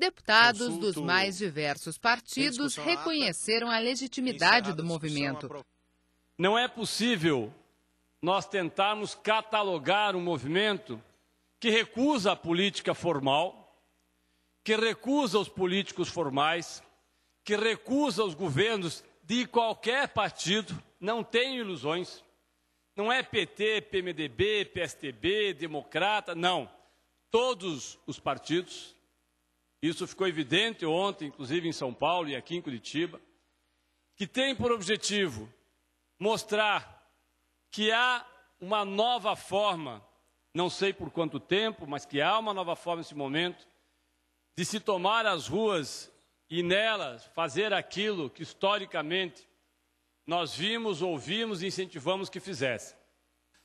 Deputados dos mais diversos partidos tá? reconheceram a legitimidade do movimento. Não é possível nós tentarmos catalogar um movimento que recusa a política formal, que recusa os políticos formais, que recusa os governos de qualquer partido, não tem ilusões. Não é PT, PMDB, PSTB, Democrata, não. Todos os partidos, isso ficou evidente ontem, inclusive em São Paulo e aqui em Curitiba, que tem por objetivo mostrar que há uma nova forma, não sei por quanto tempo, mas que há uma nova forma nesse momento, de se tomar as ruas e nelas fazer aquilo que historicamente nós vimos, ouvimos e incentivamos que fizessem.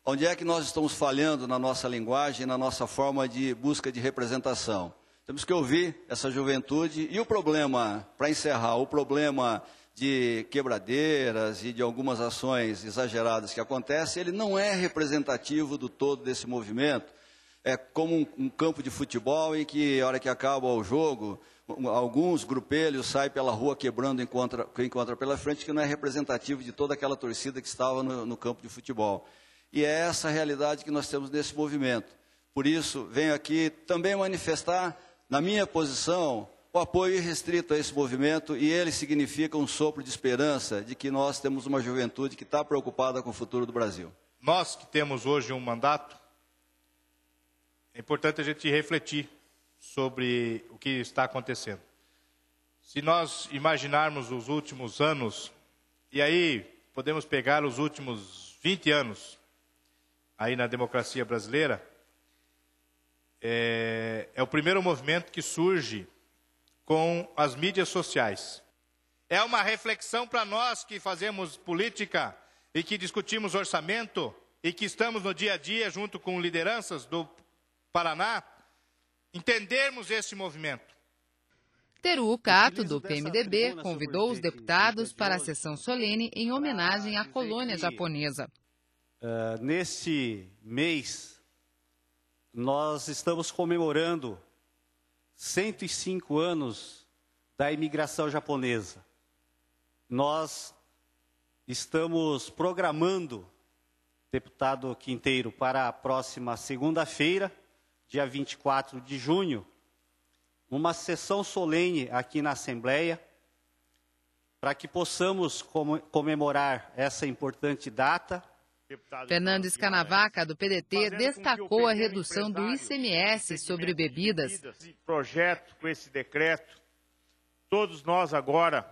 Onde é que nós estamos falhando na nossa linguagem, na nossa forma de busca de representação? Temos que ouvir essa juventude. E o problema, para encerrar, o problema de quebradeiras e de algumas ações exageradas que acontecem, ele não é representativo do todo desse movimento. É como um, campo de futebol em que, a hora que acaba o jogo, alguns grupelhos saem pela rua quebrando o que encontra pela frente, que não é representativo de toda aquela torcida que estava no, no campo de futebol. E é essa a realidade que nós temos nesse movimento. Por isso, venho aqui também manifestar na minha posição, o apoio é restrito a esse movimento e ele significa um sopro de esperança de que nós temos uma juventude que está preocupada com o futuro do Brasil. Nós que temos hoje um mandato, é importante a gente refletir sobre o que está acontecendo. Se nós imaginarmos os últimos anos, e aí podemos pegar os últimos 20 anos aí na democracia brasileira, é, é o primeiro movimento que surge com as mídias sociais. É uma reflexão para nós que fazemos política e que discutimos orçamento e que estamos no dia a dia junto com lideranças do Paraná, entendermos esse movimento. Teru Cato, do PMDB, convidou os deputados para a sessão solene em homenagem à colônia japonesa. Uh, nesse mês nós estamos comemorando 105 anos da imigração japonesa. Nós estamos programando, deputado Quinteiro, para a próxima segunda-feira, dia 24 de junho, uma sessão solene aqui na Assembleia, para que possamos comemorar essa importante data Fernandes Canavaca, do PDT, destacou a redução do ICMS sobre bebidas. Projeto com esse decreto, todos nós agora,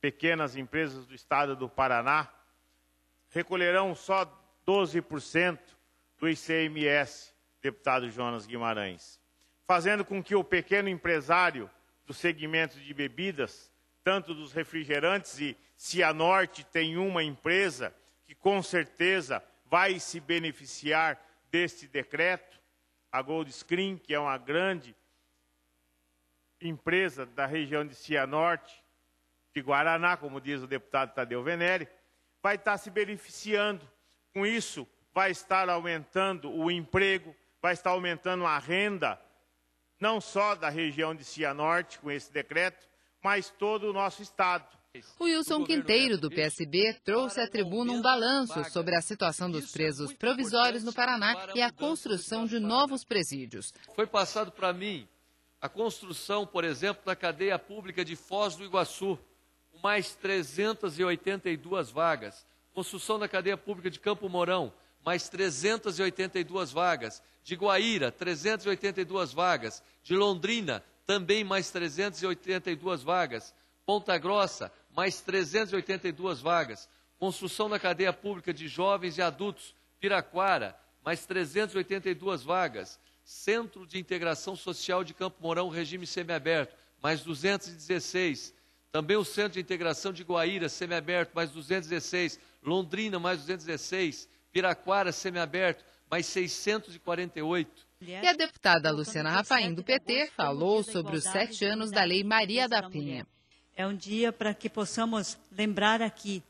pequenas empresas do estado do Paraná, recolherão só 12% do ICMS, deputado Jonas Guimarães, fazendo com que o pequeno empresário do segmento de bebidas, tanto dos refrigerantes e Cianorte tem uma empresa, que com certeza vai se beneficiar deste decreto, a Gold Screen, que é uma grande empresa da região de Cianorte, de Guaraná, como diz o deputado Tadeu Venere, vai estar se beneficiando. Com isso, vai estar aumentando o emprego, vai estar aumentando a renda, não só da região de Cianorte com esse decreto, mas todo o nosso Estado. O Wilson Quinteiro, do PSB, trouxe à tribuna um balanço sobre a situação dos é presos provisórios no Paraná e a construção de novos presídios. Foi passado para mim a construção, por exemplo, da cadeia pública de Foz do Iguaçu, com mais 382 vagas. Construção da cadeia pública de Campo Mourão, mais 382 vagas. De Guaíra, 382 vagas. De Londrina, também mais 382 vagas. Ponta Grossa, mais 382 vagas. Construção na cadeia pública de jovens e adultos, Piraquara, mais 382 vagas. Centro de Integração Social de Campo Mourão, regime semiaberto, mais 216. Também o Centro de Integração de Guaíra, semiaberto, mais 216. Londrina, mais 216. Piraquara, semiaberto, mais 648. E a deputada Luciana Rafaim, do PT, falou sobre os sete anos da Lei Maria da Penha. É um dia para que possamos lembrar aqui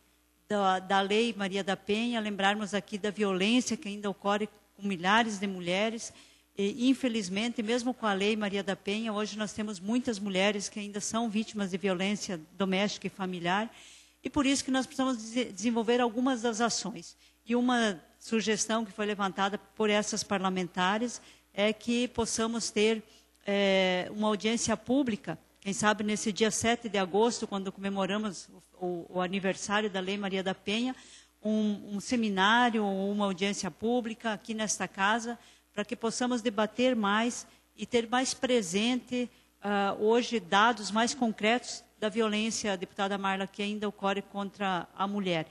da, da lei Maria da Penha, lembrarmos aqui da violência que ainda ocorre com milhares de mulheres. E, infelizmente, mesmo com a lei Maria da Penha, hoje nós temos muitas mulheres que ainda são vítimas de violência doméstica e familiar. E por isso que nós precisamos desenvolver algumas das ações. E uma sugestão que foi levantada por essas parlamentares é que possamos ter é, uma audiência pública quem sabe nesse dia 7 de agosto, quando comemoramos o, o aniversário da Lei Maria da Penha, um, um seminário ou uma audiência pública aqui nesta casa, para que possamos debater mais e ter mais presente uh, hoje dados mais concretos da violência, deputada Marla, que ainda ocorre contra a mulher.